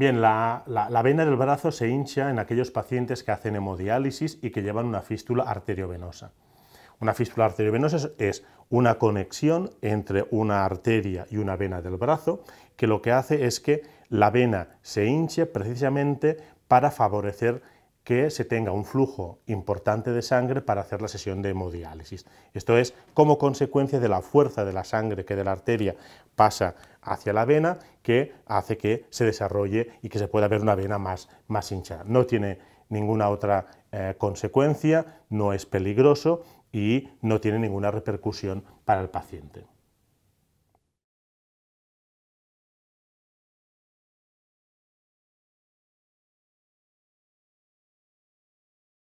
Bien, la, vena del brazo se hincha en aquellos pacientes que hacen hemodiálisis y que llevan una fístula arteriovenosa. Una fístula arteriovenosa es una conexión entre una arteria y una vena del brazo que lo que hace es que la vena se hinche precisamente para favorecer que se tenga un flujo importante de sangre para hacer la sesión de hemodiálisis. Esto es como consecuencia de la fuerza de la sangre que de la arteria pasa hacia la vena que hace que se desarrolle y que se pueda ver una vena más, hinchada. No tiene ninguna otra eh, consecuencia, no es peligroso y no tiene ninguna repercusión para el paciente.